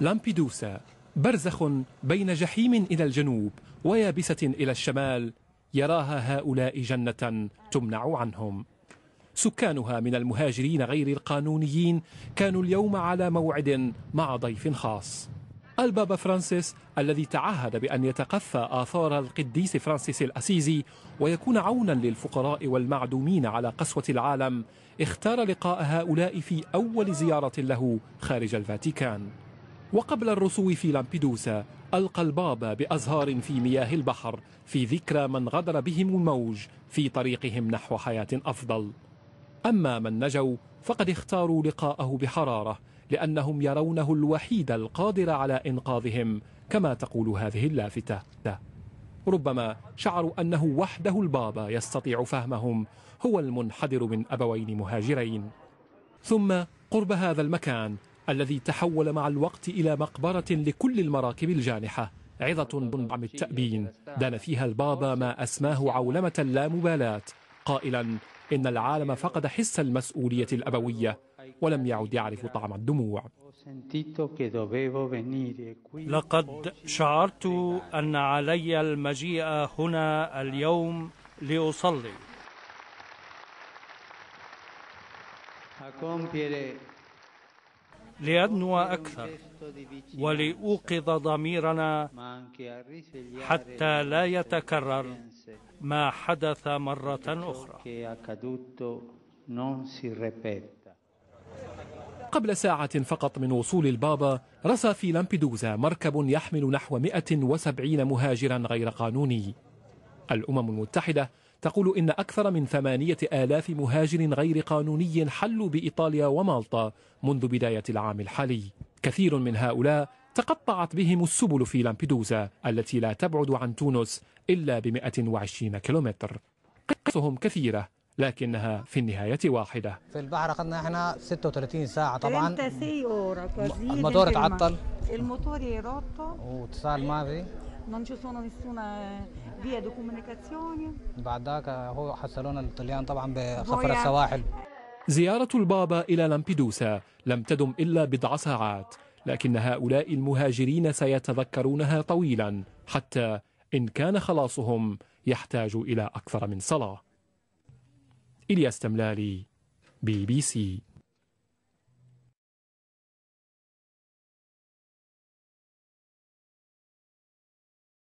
لامبيدوسا برزخ بين جحيم إلى الجنوب ويابسة إلى الشمال يراها هؤلاء جنة تمنع عنهم سكانها من المهاجرين غير القانونيين كانوا اليوم على موعد مع ضيف خاص البابا فرانسيس الذي تعهد بأن يتقفى آثار القديس فرانسيس الأسيزي ويكون عونا للفقراء والمعدومين على قسوة العالم اختار لقاء هؤلاء في أول زيارة له خارج الفاتيكان وقبل الرسو في لامبيدوسا ألقى البابا بأزهار في مياه البحر في ذكرى من غدر بهم الموج في طريقهم نحو حياة أفضل أما من نجوا فقد اختاروا لقاءه بحرارة لأنهم يرونه الوحيد القادر على إنقاذهم كما تقول هذه اللافتة ربما شعروا أنه وحده البابا يستطيع فهمهم هو المنحدر من أبوين مهاجرين ثم قرب هذا المكان الذي تحول مع الوقت إلى مقبرة لكل المراكب الجانحة عظة بعم التأبين دان فيها البابا ما أسماه عولمة اللامبالاة قائلا إن العالم فقد حس المسؤولية الأبوية ولم يعد يعرف طعم الدموع لقد شعرت أن علي المجيء هنا اليوم لأصلي لأدنو أكثر ولأوقظ ضميرنا حتى لا يتكرر ما حدث مرة أخرى قبل ساعة فقط من وصول البابا رسى في لامبيدوزا مركب يحمل نحو 170 مهاجرا غير قانوني الأمم المتحدة تقول إن أكثر من ثمانية آلاف مهاجر غير قانوني حلوا بإيطاليا ومالطا منذ بداية العام الحالي كثير من هؤلاء تقطعت بهم السبل في لامبيدوزا التي لا تبعد عن تونس إلا بمئة وعشرين كيلومتر قصهم كثيرة لكنها في النهاية واحدة في البحر أخذنا احنا 36 ساعة طبعا الموتور تعطل الموتور يروتو ما في non ci sono nessuna via di comunicazione هو حصلونا الطليان طبعا بخفر يعني السواحل زيارة البابا إلى لامبيدوسا لم تدم إلا بضع ساعات لكن هؤلاء المهاجرين سيتذكرونها طويلا حتى إن كان خلاصهم يحتاج إلى أكثر من صلاة إلياس تملالي بي بي سي